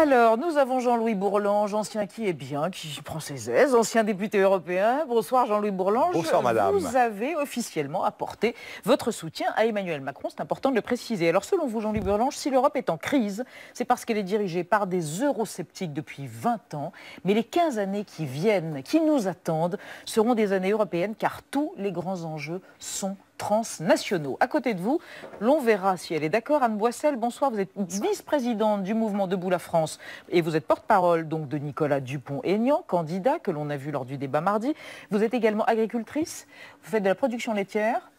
Alors, nous avons Jean-Louis Bourlange, ancien qui est bien, qui prend ses aises, ancien député européen. Bonsoir Jean-Louis Bourlange. Bonsoir madame. Vous avez officiellement apporté votre soutien à Emmanuel Macron, c'est important de le préciser. Alors selon vous Jean-Louis Bourlange, si l'Europe est en crise, c'est parce qu'elle est dirigée par des eurosceptiques depuis 20 ans. Mais les 15 années qui viennent, qui nous attendent, seront des années européennes car tous les grands enjeux sont transnationaux. À côté de vous, l'on verra si elle est d'accord. Anne Boissel, bonsoir. Vous êtes vice-présidente du mouvement Debout la France et vous êtes porte-parole donc de Nicolas Dupont-Aignan, candidat que l'on a vu lors du débat mardi. Vous êtes également agricultrice. Vous faites de la production laitière.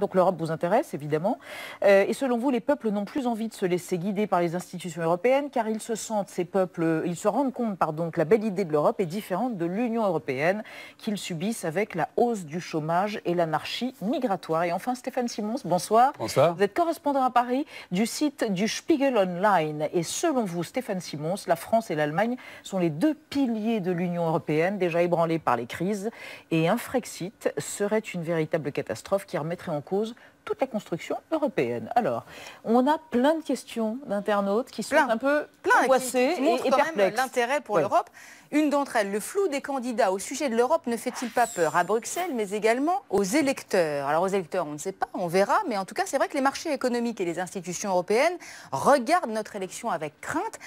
Donc l'Europe vous intéresse, évidemment. Euh, et selon vous, les peuples n'ont plus envie de se laisser guider par les institutions européennes, car ils se sentent, ces peuples, euh, ils se rendent compte, que la belle idée de l'Europe est différente de l'Union européenne qu'ils subissent avec la hausse du chômage et l'anarchie migratoire. Et enfin, Stéphane Simons, bonsoir. Bonsoir. Vous êtes correspondant à Paris du site du Spiegel Online. Et selon vous, Stéphane Simons, la France et l'Allemagne sont les deux piliers de l'Union européenne, déjà ébranlés par les crises. Et un Frexit serait une véritable catastrophe qui remettrait en cause toute la construction européenne. Alors, on a plein de questions d'internautes qui sont un peu plein, angoissés qui, et, et, L'intérêt pour l'Europe. Une d'entre elles, le flou des candidats au sujet de l'Europe ne fait-il pas peur à Bruxelles, mais également aux électeurs Alors aux électeurs, on ne sait pas, on verra, mais en tout cas, c'est vrai que les marchés économiques et les institutions européennes regardent notre élection avec crainte,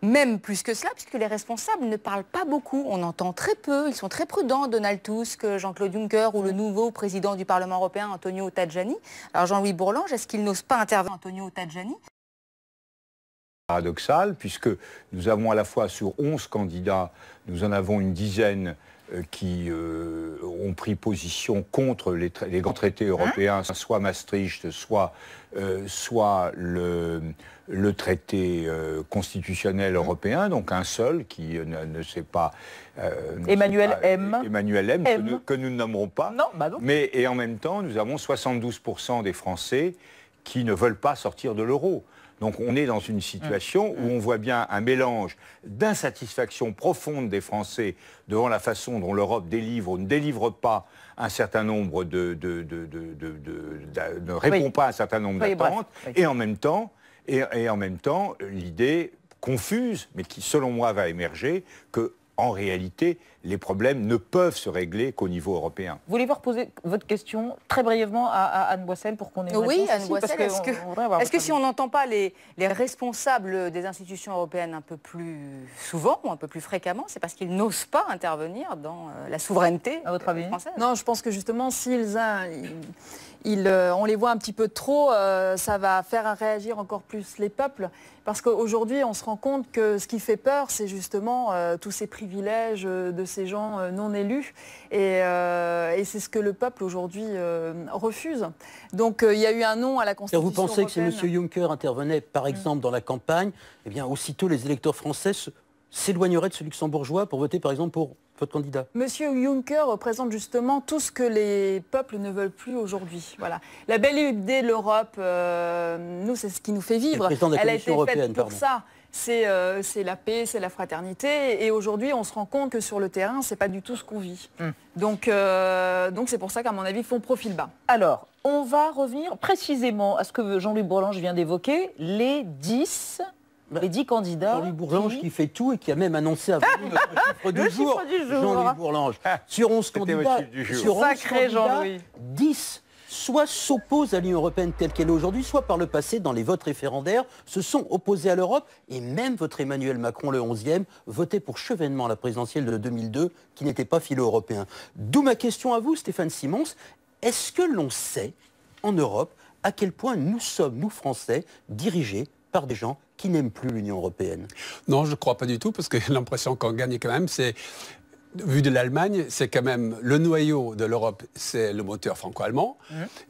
même plus que cela, puisque les responsables ne parlent pas beaucoup, on entend très peu, ils sont très prudents, Donald Tusk, Jean-Claude Juncker ou le nouveau président du Parlement européen, Antonio Tajani. Alors Jean-Louis Bourlange, est-ce qu'il n'ose pas intervenir Antonio Tajani Paradoxal, puisque nous avons à la fois sur 11 candidats, nous en avons une dizaine euh, qui euh, ont pris position contre les, grands traités hein européens, soit Maastricht, soit, euh, le, traité constitutionnel européen, donc un seul qui ne, ne sait pas... Emmanuel M. Emmanuel M, Que, nous, ne nommerons pas. Non, bah non. Mais, et en même temps, nous avons 72% des Français qui ne veulent pas sortir de l'euro. Donc on est dans une situation mm. où on voit bien un mélange d'insatisfaction profonde des Français devant la façon dont l'Europe délivre ou ne délivre pas un certain nombre de... ne répond pas à un certain nombre d'attentes, et en même temps, et en même temps l'idée confuse, mais qui selon moi va émerger, que en réalité, les problèmes ne peuvent se régler qu'au niveau européen. Vous voulez vous reposer votre question très brièvement à, Anne Boissel pour qu'on ait une Oui, réponse Anne Boissel, est-ce que, est que si on n'entend pas les, responsables des institutions européennes un peu plus souvent ou un peu plus fréquemment, c'est parce qu'ils n'osent pas intervenir dans euh, la souveraineté à votre avis euh, française Non, je pense que justement, s'ils... Euh, on les voit un petit peu trop, ça va faire réagir encore plus les peuples. Parce qu'aujourd'hui, on se rend compte que ce qui fait peur, c'est justement tous ces privilèges de ces gens euh, non élus. Euh, et, c'est ce que le peuple aujourd'hui euh, refuse. Donc il y a eu un non à la Constitution. vous pensez que si M. Juncker intervenait, par mm. exemple, dans la campagne, eh bien, aussitôt les électeurs français s'éloigneraient de ce luxembourgeois pour voter, par exemple, pour votre candidat Monsieur Juncker représente justement tout ce que les peuples ne veulent plus aujourd'hui. Voilà. La belle idée de l'Europe, nous, c'est ce qui nous fait vivre. Elle a été faite pour pardon. ça. Euh, c'est la paix, c'est la fraternité. Et aujourd'hui, on se rend compte que sur le terrain, ce n'est pas du tout ce qu'on vit. Hmm. Donc euh, donc c'est pour ça qu'à mon avis, ils font profil bas. Alors, on va revenir précisément à ce que Jean-Louis Bourlange vient d'évoquer, les 10 bah, les 10 candidats. Jean-Louis Bourlange qui... fait tout et qui a même annoncé à notre chiffre du jour. Jean-Louis Bourlange. Sur 11 candidats, sur 11 candidats, 10 soit s'opposent à l'Union européenne telle qu'elle est aujourd'hui, soit par le passé, dans les votes référendaires, se sont opposés à l'Europe. Et même votre Emmanuel Macron, le 11e, votait pour chevènement la présidentielle de 2002, qui n'était pas philo-européen. D'où ma question à vous, Stéphane Simons. Est-ce que l'on sait, en Europe, à quel point nous sommes, nous Français, dirigés par des gens qui n'aiment plus l'Union européenne Non, je ne crois pas du tout, parce que l'impression qu'on gagne quand même, c'est vu de l'Allemagne, c'est quand même le noyau de l'Europe, c'est le moteur franco-allemand.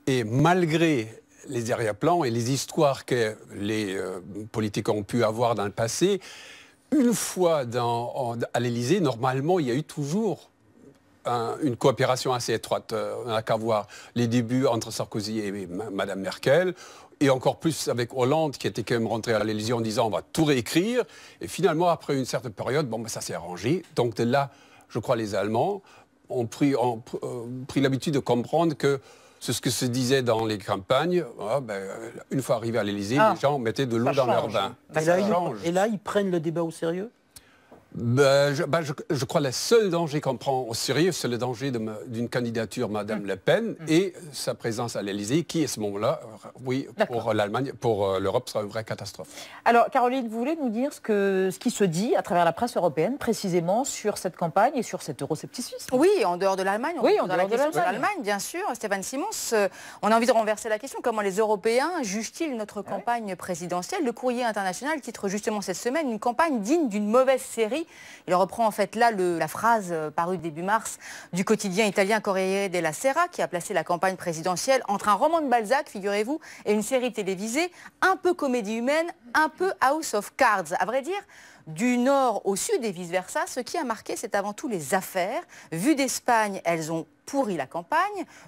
Et malgré les arrière-plans et les histoires que les euh, politiques ont pu avoir dans le passé, une fois à l'Élysée, normalement, il y a eu toujours une coopération assez étroite. Euh, on n'a qu'à voir les débuts entre Sarkozy et Mme Merkel, et encore plus avec Hollande qui était quand même rentré à l'Élysée en disant on va tout réécrire. Et finalement, après une certaine période, bon, ben, ça s'est arrangé. Donc de là, je crois, les Allemands ont pris, euh, pris l'habitude de comprendre que c'est ce que se disait dans les campagnes. Ah, ben, une fois arrivé à l'Élysée, ah. les gens mettaient de l'eau dans leur vin. et là, ils prennent le débat au sérieux ben, ben, je, crois que le seul danger qu'on prend au sérieux, c'est le danger d'une candidature Madame mm. Le Pen mm. et sa présence à l'Elysée, qui à ce moment-là, euh, oui, pour euh, l'Allemagne, pour euh, l'Europe, sera une vraie catastrophe. Alors, Caroline, vous voulez nous dire ce, que, ce qui se dit à travers la presse européenne, précisément sur cette campagne et sur cet euroscepticisme Oui, en dehors de l'Allemagne. Oui, en dehors de l'Allemagne, bien sûr. Stéphane Simons, on a envie de renverser la question. Comment les Européens jugent-ils notre ah campagne présidentielle Le courrier international titre justement cette semaine une campagne digne d'une mauvaise série il reprend en fait là la phrase euh, parue début mars du quotidien italien Corriere della Sera qui a placé la campagne présidentielle entre un roman de Balzac, figurez-vous, et une série télévisée, un peu comédie humaine, un peu House of Cards. À vrai dire, du nord au sud et vice-versa, ce qui a marqué, c'est avant tout les affaires. Vu d'Espagne, elles ont pourri la campagne.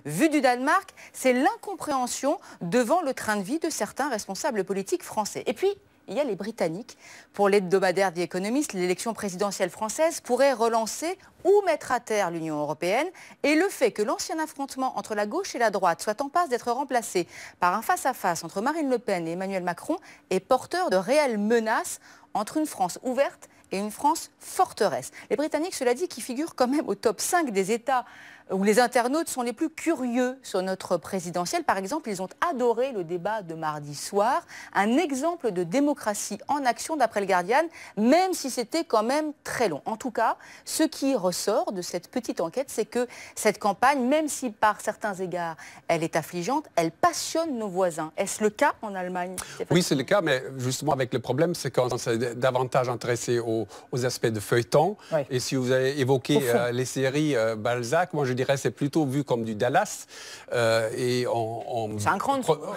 Vu du Danemark, c'est l'incompréhension devant le train de vie de certains responsables politiques français. Et puis, il y a les Britanniques. Pour l'hebdomadaire The Economist, l'élection présidentielle française pourrait relancer ou mettre à terre l'Union européenne. Et le fait que l'ancien affrontement entre la gauche et la droite soit en passe d'être remplacé par un face-à-face -face entre Marine Le Pen et Emmanuel Macron est porteur de réelles menaces entre une France ouverte et une France forteresse. Les Britanniques, cela dit, qui figurent quand même au top 5 des États où les internautes sont les plus curieux sur notre présidentielle. Par exemple, ils ont adoré le débat de mardi soir, un exemple de démocratie en action d'après le Guardian, même si c'était quand même très long. En tout cas, ce qui ressort de cette petite enquête, c'est que cette campagne, même si par certains égards elle est affligeante, elle passionne nos voisins. Est-ce le cas en Allemagne Oui, c'est le cas, mais justement avec le problème, c'est qu'on s'est davantage intéressé aux, aspects de feuilleton. Et si vous avez évoqué euh, les séries euh, Balzac, moi je dirais c'est plutôt vu comme du Dallas. Euh, et on,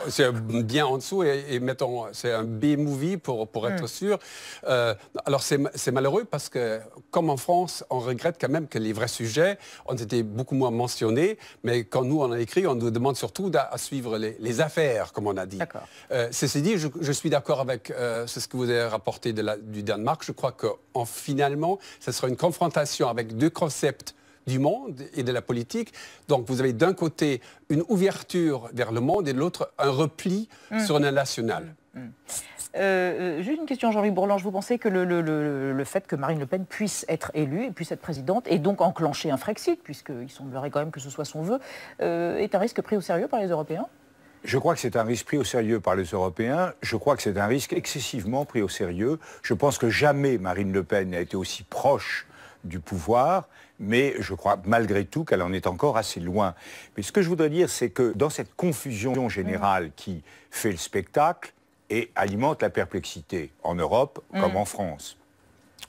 c'est bien en dessous et, mettons, c'est un B-movie pour, pour être hmm. sûr. Euh, alors c'est malheureux parce que comme en France, on regrette quand même que les vrais sujets ont été beaucoup moins mentionnés, mais quand nous on a écrit, on nous demande surtout à suivre les, affaires, comme on a dit. Euh, ceci dit, je, suis d'accord avec ce que vous avez rapporté de la, du Danemark. Je crois que en, finalement, ce sera une confrontation avec deux concepts du monde et de la politique. Donc vous avez d'un côté une ouverture vers le monde et de l'autre un repli mm. sur la national. Mm. Mm. Euh, euh, juste une question, Jean-Louis Bourlange. Vous pensez que le, fait que Marine Le Pen puisse être élue et puisse être présidente et donc enclencher un Frexit, puisqu'il semblerait quand même que ce soit son vœu, euh, est un risque pris au sérieux par les Européens je crois que c'est un risque pris au sérieux par les Européens. Je crois que c'est un risque excessivement pris au sérieux. Je pense que jamais Marine Le Pen n'a été aussi proche du pouvoir mais je crois malgré tout qu'elle en est encore assez loin. Mais ce que je voudrais dire, c'est que dans cette confusion générale qui fait le spectacle et alimente la perplexité, en Europe mm. comme en France,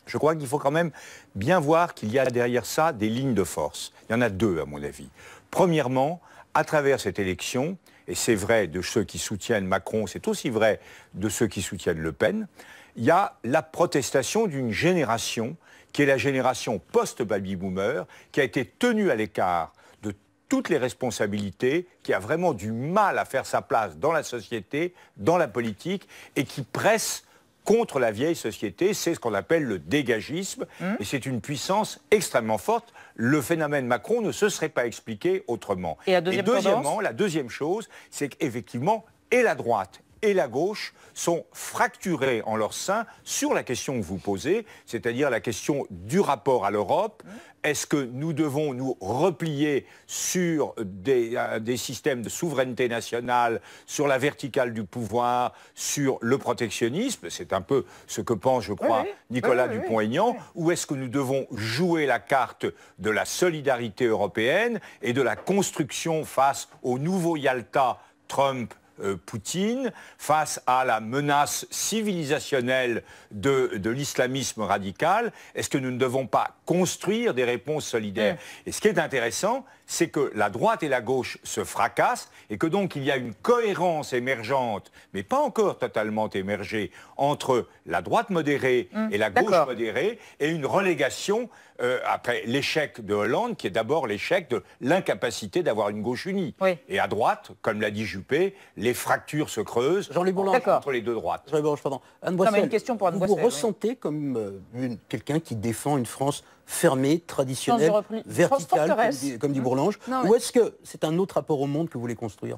je crois qu'il faut quand même bien voir qu'il y a derrière ça des lignes de force. Il y en a deux, à mon avis. Premièrement, à travers cette élection, et c'est vrai de ceux qui soutiennent Macron, c'est aussi vrai de ceux qui soutiennent Le Pen, il y a la protestation d'une génération qui est la génération post-baby-boomer, qui a été tenue à l'écart de toutes les responsabilités, qui a vraiment du mal à faire sa place dans la société, dans la politique, et qui presse contre la vieille société, c'est ce qu'on appelle le dégagisme, hmm. et c'est une puissance extrêmement forte. Le phénomène Macron ne se serait pas expliqué autrement. Et, deuxièmement, la deuxième chose, c'est qu'effectivement, et la droite et la gauche sont fracturés en leur sein sur la question que vous posez, c'est-à-dire la question du rapport à l'Europe. Est-ce que nous devons nous replier sur des, euh, systèmes de souveraineté nationale, sur la verticale du pouvoir, sur le protectionnisme C'est un peu ce que pense, je crois, Nicolas Dupont-Aignan. Ou est-ce que nous devons jouer la carte de la solidarité européenne et de la construction face au nouveau Yalta Trump euh, Poutine, face à la menace civilisationnelle de, l'islamisme radical Est-ce que nous ne devons pas construire des réponses solidaires mm. Et ce qui est intéressant, c'est que la droite et la gauche se fracassent et que donc il y a une cohérence émergente, mais pas encore totalement émergée, entre la droite modérée mmh. et la gauche modérée et une relégation euh, après l'échec de Hollande, qui est d'abord l'échec de l'incapacité d'avoir une gauche unie. Et à droite, comme l'a dit Juppé, les fractures se creusent entre les deux droites. Jean-Louis question pour vous, ressentez comme euh, quelqu'un qui défend une France fermé, traditionnel, vertical, comme dit, Bourlange, ou est-ce que c'est un autre rapport au monde que vous voulez construire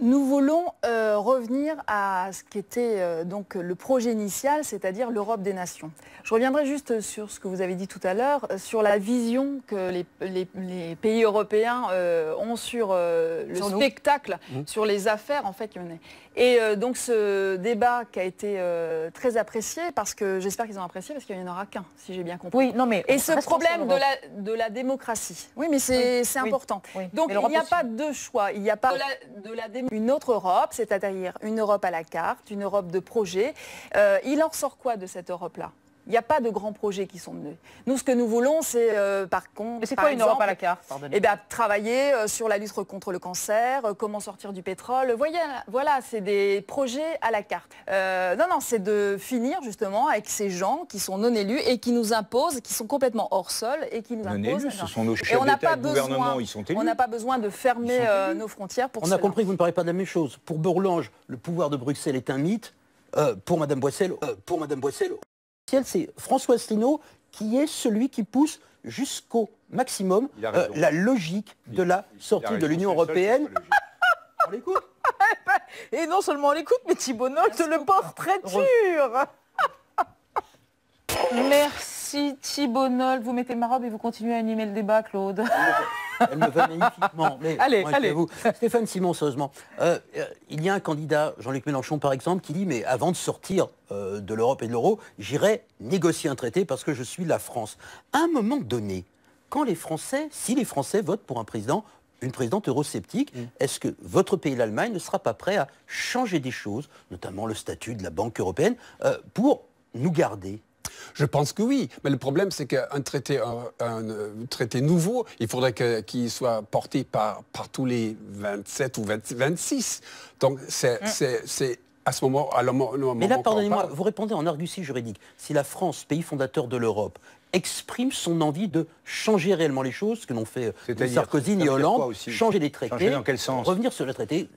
nous voulons euh, revenir à ce qui était euh, donc le projet initial, c'est-à-dire l'Europe des nations. Je reviendrai juste sur ce que vous avez dit tout à l'heure, euh, sur la vision que les, pays européens ont sur le spectacle, mmh. sur les affaires en fait. Et donc ce débat qui a été très apprécié, parce que j'espère qu'ils ont apprécié, parce qu'il n'y en aura qu'un, si j'ai bien compris. Oui, non mais et ce problème de la, démocratie. Oui, mais c'est important. donc il n'y a pas de choix. Il n'y a pas de la une autre Europe, c'est-à-dire une Europe à la carte, une Europe de projets. Euh, il en sort quoi de cette Europe-là il n'y a pas de grands projets qui sont menés. Nous, ce que nous voulons, c'est euh, par contre. c'est quoi une Europe la carte eh bien, travailler euh, sur la lutte contre le cancer, euh, comment sortir du pétrole. Voyez, voilà, c'est des projets à la carte. non, non, c'est de finir justement avec ces gens qui sont non élus et qui nous imposent, qui sont complètement hors sol et qui nous non imposent. Élus, ce sont nos chefs et on n'a pas besoin. Ils sont On n'a pas besoin de fermer nos frontières pour. On a compris que vous ne parlez pas de la même chose. Pour Bourlange, le pouvoir de Bruxelles est un mythe. pour Madame Boissel, pour Madame Boissel c'est François Asselineau qui est celui qui pousse jusqu'au maximum euh, la logique de la sortie de l'Union européenne. on l'écoute Et non seulement on l'écoute, mais Thibault Nolte le porte très dur Merci. Si, Thibault Nol. Vous mettez ma robe et vous continuez à animer le débat, Claude. Elle me va magnifiquement. allez, allez. Vous. Stéphane Simon, sérieusement, euh, euh, il y a un candidat, Jean-Luc Mélenchon par exemple, qui dit mais avant de sortir euh, de l'Europe et de l'euro, j'irai négocier un traité parce que je suis la France. À un moment donné, quand les Français, si les Français votent pour un président, une présidente eurosceptique, mm. est-ce que votre pays, l'Allemagne, ne sera pas prêt à changer des choses, notamment le statut de la Banque européenne, pour nous garder je pense que oui, mais le problème c'est qu'un traité, un, euh, traité nouveau, il faudrait qu'il soit porté par, par tous les 27 ou 26. Donc mm. c'est à ce moment, à Mais là, pardonnez-moi, vous répondez en argusie juridique. Si la France, pays fondateur de l'Europe, exprime son envie de changer réellement les choses, ce que l'ont fait euh, Sarkozy et Hollande, changer les traités, dans quel sens revenir sur le traité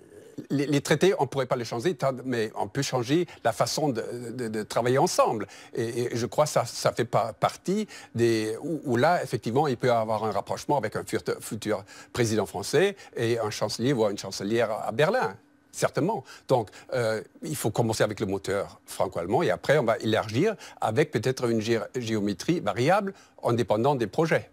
les, traités, on ne pourrait pas les changer, mais on peut changer la façon de, travailler ensemble. Et, je crois que ça, ça fait pas partie des... Où, là, effectivement, il peut y avoir un rapprochement avec un futur, président français et un chancelier, ou une chancelière à Berlin certainement. Donc, euh, il faut commencer avec le moteur franco-allemand et après, on va élargir avec peut-être une géométrie variable en dépendant des projets.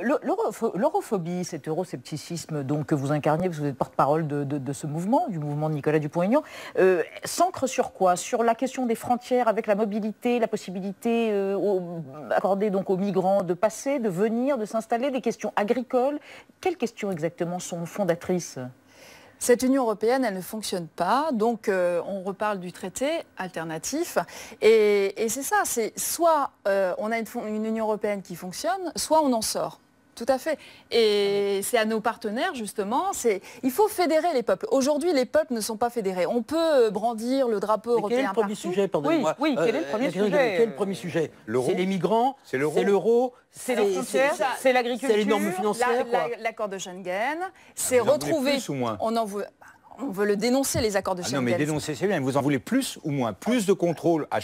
L'europhobie, cet euroscepticisme donc, que vous incarnez, vous êtes porte-parole de, ce mouvement, du mouvement de Nicolas Dupont-Aignan, euh, s'ancre sur quoi Sur la question des frontières avec la mobilité, la possibilité euh, accordée donc aux migrants de passer, de venir, de s'installer, des questions agricoles. Quelles questions exactement sont fondatrices cette Union européenne, elle ne fonctionne pas. Donc, euh, on reparle du traité alternatif. Et, c'est ça, c'est soit euh, on a une Union européenne qui fonctionne, soit on en sort. Tout à fait. Et c'est à nos partenaires, justement. Il faut fédérer les peuples. Aujourd'hui, les peuples ne sont pas fédérés. On peut euh, brandir le drapeau européen. Quel est le premier sujet, pardonnez-moi Oui, euh, quel est le premier sujet C'est les migrants, c'est l'euro, c'est les frontières, c'est l'agriculture, c'est les normes financières. L'accord de Schengen, c'est ah, retrouver. On en veut on veut le dénoncer, les accords de Schengen. Ah non, mais dénoncer, c'est bien. Vous en voulez plus ou moins Plus de contrôle à,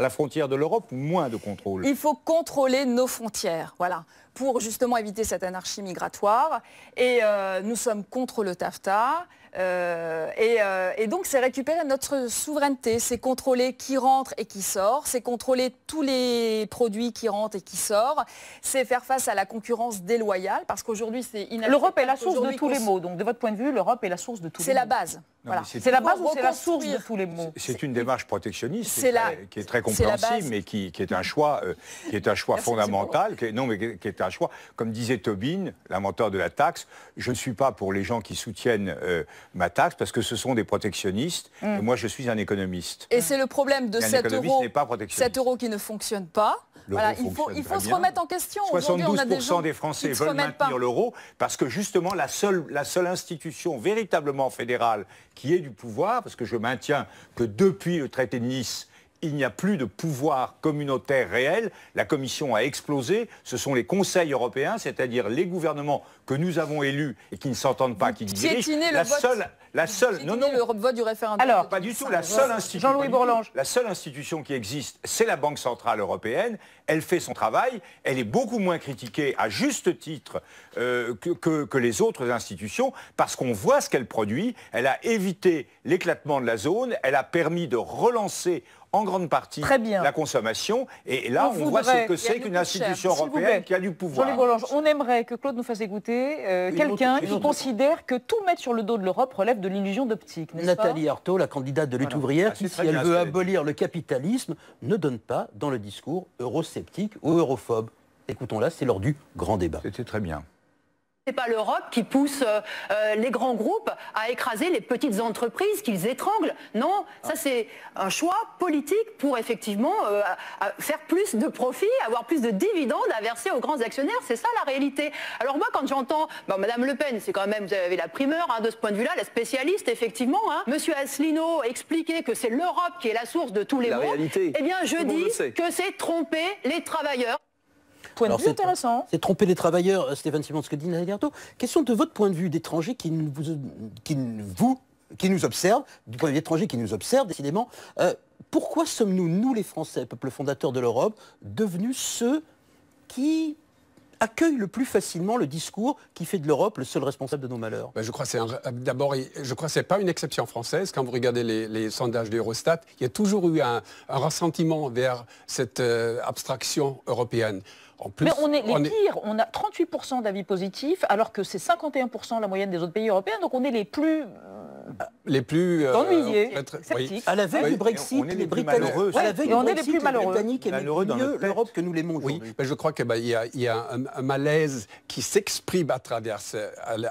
la frontière de l'Europe ou moins de contrôle Il faut contrôler nos frontières, voilà, pour justement éviter cette anarchie migratoire. Et euh, nous sommes contre le TAFTA. Euh, euh, et, donc, c'est récupérer notre souveraineté, c'est contrôler qui rentre et qui sort, c'est contrôler tous les produits qui rentrent et qui sortent, c'est faire face à la concurrence déloyale, parce qu'aujourd'hui, c'est L'Europe est la source de tous les maux, donc de votre point de vue, l'Europe est la source de tous les maux. C'est la base. C'est la base ou c'est la tous les mots C'est une démarche protectionniste qui est très compréhensible, mais qui, est un choix, euh, qui est un choix fondamental. non, mais qui est un choix. Comme disait Tobin, l'inventeur de la taxe, je ne suis pas pour les gens qui soutiennent euh, ma taxe parce que ce sont des protectionnistes. Hmm. Et moi, je suis un économiste. Et c'est le problème de 7 euro qui ne fonctionne pas il faut, se remettre en question. 72% des, des, Français veulent maintenir l'euro parce que justement la seule, institution véritablement fédérale qui ait du pouvoir, parce que je maintiens que depuis le traité de Nice, il n'y a plus de pouvoir communautaire réel. La Commission a explosé. Ce sont les conseils européens, c'est-à-dire les gouvernements que nous avons élus et qui ne s'entendent pas, qui dirigent. La seule, la seule. Non, non. Alors, pas du tout. La seule institution. La seule institution qui existe, c'est la Banque Centrale Européenne. Elle fait son travail. Elle est beaucoup moins critiquée, à juste titre, euh, que, les autres institutions, parce qu'on voit ce qu'elle produit. Elle a évité l'éclatement de la zone. Elle a permis de relancer en grande partie la consommation. Et là, on, voit ce que c'est qu'une institution européenne qui a du pouvoir. – Jean-Louis on aimerait que Claude nous fasse écouter euh, quelqu'un qui considère que tout mettre sur le dos de l'Europe relève de de l'illusion d'optique, Nathalie Arthaud, la candidate de lutte ouvrière, ah, qui, si elle veut abolir le capitalisme, ne donne pas dans le discours eurosceptique ou europhobe. Écoutons-la, c'est lors du grand débat. C'était très bien n'est pas l'Europe qui pousse euh, euh, les grands groupes à écraser les petites entreprises qu'ils étranglent. Non, ça ah. c'est un choix politique pour effectivement euh, faire plus de profits, avoir plus de dividendes à verser aux grands actionnaires. C'est ça la réalité. Alors moi quand j'entends, Madame Le Pen, c'est quand même, vous avez la primeur hein, de ce point de vue-là, la spécialiste effectivement, hein, Monsieur Asselineau expliquer que c'est l'Europe qui est la source de tous les maux, eh bien je dis que c'est tromper les travailleurs. Point intéressant. C'est tromper les travailleurs, euh, Stéphane Simon, ce que dit dit Naderto. Question de votre point de vue d'étranger qui vous, qui nous observe, du point de vue d'étranger qui nous observe, décidément. Euh, pourquoi sommes-nous, nous les Français, peuple fondateur de l'Europe, devenus ceux qui accueillent le plus facilement le discours qui fait de l'Europe le seul responsable de nos malheurs ben, Je crois c'est d'abord, je crois c'est pas une exception française. Quand vous regardez les, sondages d'Eurostat, il y a toujours eu un, ressentiment vers cette euh, abstraction européenne. Mais on est les pires. On a 38% d'avis positifs, alors que c'est 51% la moyenne des autres pays européens. Donc on est les plus euh, les plus euh, ennuyés, À la veille du Brexit, les, les, Britanniques, on est les plus malheureux. Les malheureux l'Europe que nous l'aimons aujourd'hui. Oui, je crois qu'il bah, y a, un, malaise qui s'exprime à travers,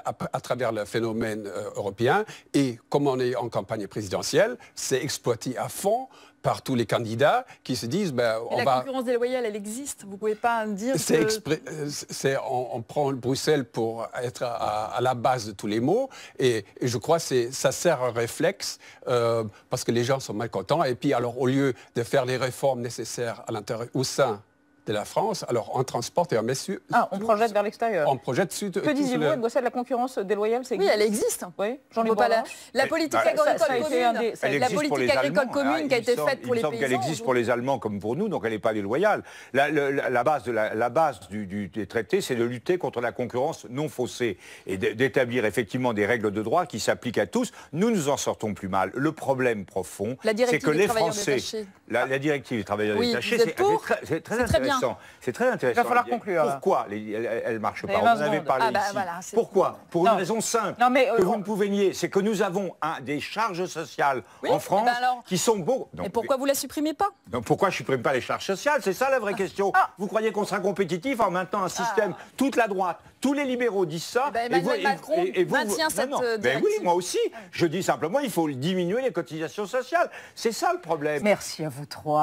à, travers le phénomène euh, européen. Et comme on est en campagne présidentielle, c'est exploité à fond par tous les candidats qui se disent ben, on la concurrence déloyale, elle existe. Vous ne pouvez pas dire. C'est on, on, prend Bruxelles pour être à, la base de tous les mots. Et, je crois que ça sert à un réflexe euh, parce que les gens sont mal contents, Et puis alors au lieu de faire les réformes nécessaires à l'intérieur au sein de la France. Alors, en transporte et on Ah, on projette vers l'extérieur. On projette sur... Que disiez-vous ça de la concurrence déloyale, c'est Oui, elle existe. Oui, la, politique agricole commune, la politique agricole hein, commune qui a été faite pour les paysans. Il semble qu'elle existe pour les Allemands comme pour nous, donc elle n'est pas déloyale. La, base, de la, base des traités, c'est de lutter contre la concurrence non faussée et d'établir effectivement des règles de droit qui s'appliquent à tous. Nous, nous en sortons plus mal. Le problème profond, c'est que les Français... La, directive des travailleurs détachés, c'est très, bien c'est très intéressant. Il va falloir conclure. Pourquoi elle ne marche pas On en avait parlé ah, bah, ici. Pourquoi Pour une raison simple que euh, vous ne pouvez nier, c'est que nous avons des charges sociales en eh ben France qui sont beaux. Et pourquoi vous ne la supprimez pas pourquoi je supprime pas les charges sociales C'est ça la vraie ah. question. Ah. Vous croyez qu'on sera compétitif en maintenant un système toute la droite, tous les libéraux disent ça. Eh ben, et, vous, Macron vous, maintient cette euh, ben oui, moi aussi. Je dis simplement, il faut diminuer les cotisations sociales. C'est ça le problème. Merci à vous trois.